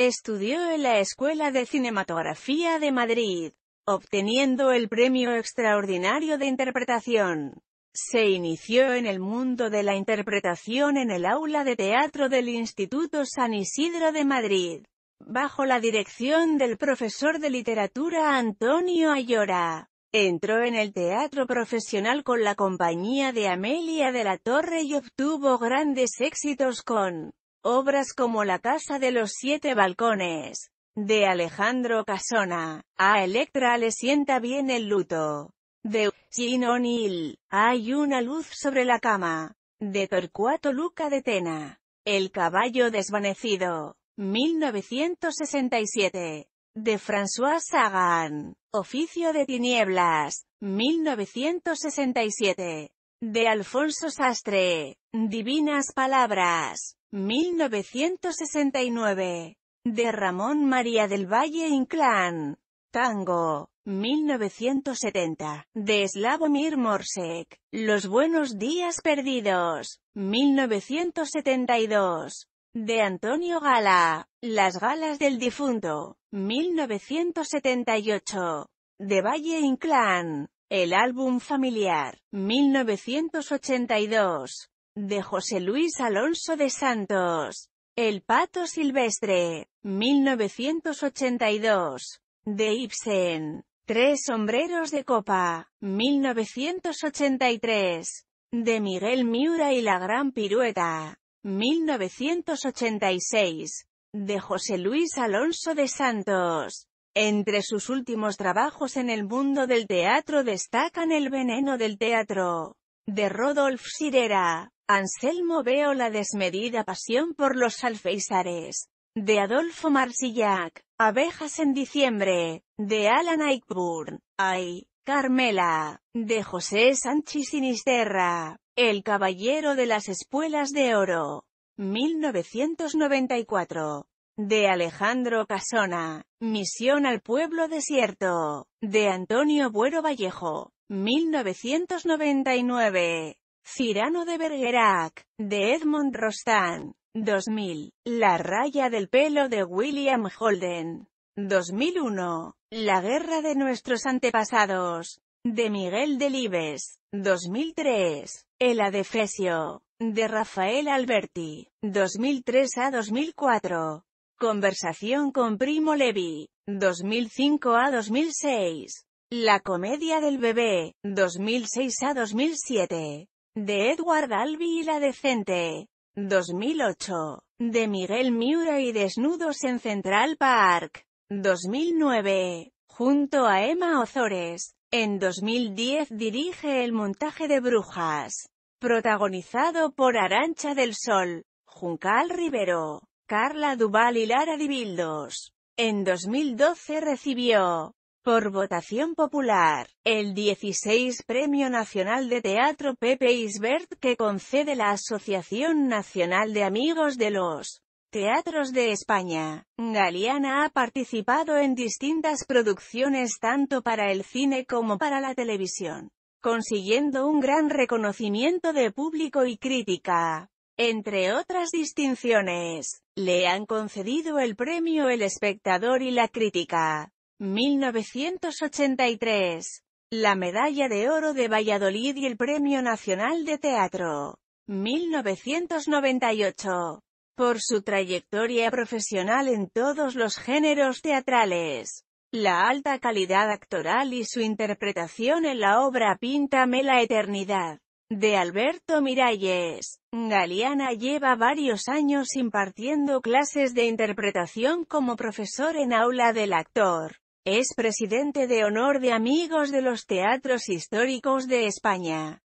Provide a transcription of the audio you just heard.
Estudió en la Escuela de Cinematografía de Madrid, obteniendo el Premio Extraordinario de Interpretación. Se inició en el mundo de la interpretación en el aula de teatro del Instituto San Isidro de Madrid, bajo la dirección del profesor de literatura Antonio Ayora. Entró en el teatro profesional con la compañía de Amelia de la Torre y obtuvo grandes éxitos con Obras como La Casa de los Siete Balcones, de Alejandro Casona, a Electra le sienta bien el luto, de Jean O'Neill, Hay una luz sobre la cama, de Torcuato Luca de Tena, El caballo desvanecido, 1967, de François Sagan, Oficio de tinieblas, 1967, de Alfonso Sastre, Divinas Palabras, 1969. De Ramón María del Valle Inclán. Tango. 1970, de Slavomir Morsek, Los Buenos Días Perdidos, 1972, de Antonio Gala, Las Galas del Difunto, 1978, de Valle Inclán, El Álbum Familiar, 1982, de José Luis Alonso de Santos. El pato silvestre, 1982. De Ibsen. Tres sombreros de copa, 1983. De Miguel Miura y la gran pirueta, 1986. De José Luis Alonso de Santos. Entre sus últimos trabajos en el mundo del teatro destacan El veneno del teatro, de Rodolf Sirera, Anselmo veo la desmedida pasión por los alféizares, de Adolfo Marsillac, Abejas en diciembre, de Alan Eichburn, Ay, Carmela, de José Sánchez Sinisterra, El Caballero de las Espuelas de Oro, 1994 de Alejandro Casona, Misión al Pueblo Desierto, de Antonio Buero Vallejo. 1999. Cirano de Bergerac, de Edmond Rostand. 2000. La raya del pelo de William Holden. 2001. La guerra de nuestros antepasados. De Miguel Delibes. 2003. El adefesio. De Rafael Alberti. 2003 a 2004. Conversación con Primo Levi. 2005 a 2006. La comedia del bebé, 2006 a 2007, de Edward Albi y La Decente, 2008, de Miguel Miura y Desnudos en Central Park, 2009, junto a Emma Ozores. En 2010 dirige el montaje de Brujas, protagonizado por Arancha del Sol, Juncal Rivero, Carla Duval y Lara Dibildos. En 2012 recibió por votación popular, el 16 Premio Nacional de Teatro Pepe Isbert que concede la Asociación Nacional de Amigos de los Teatros de España. Galeana ha participado en distintas producciones tanto para el cine como para la televisión, consiguiendo un gran reconocimiento de público y crítica. Entre otras distinciones, le han concedido el premio El Espectador y la Crítica. 1983. La Medalla de Oro de Valladolid y el Premio Nacional de Teatro. 1998. Por su trayectoria profesional en todos los géneros teatrales. La alta calidad actoral y su interpretación en la obra Píntame la Eternidad, de Alberto Miralles. Galeana lleva varios años impartiendo clases de interpretación como profesor en aula del actor. Es presidente de honor de Amigos de los Teatros Históricos de España.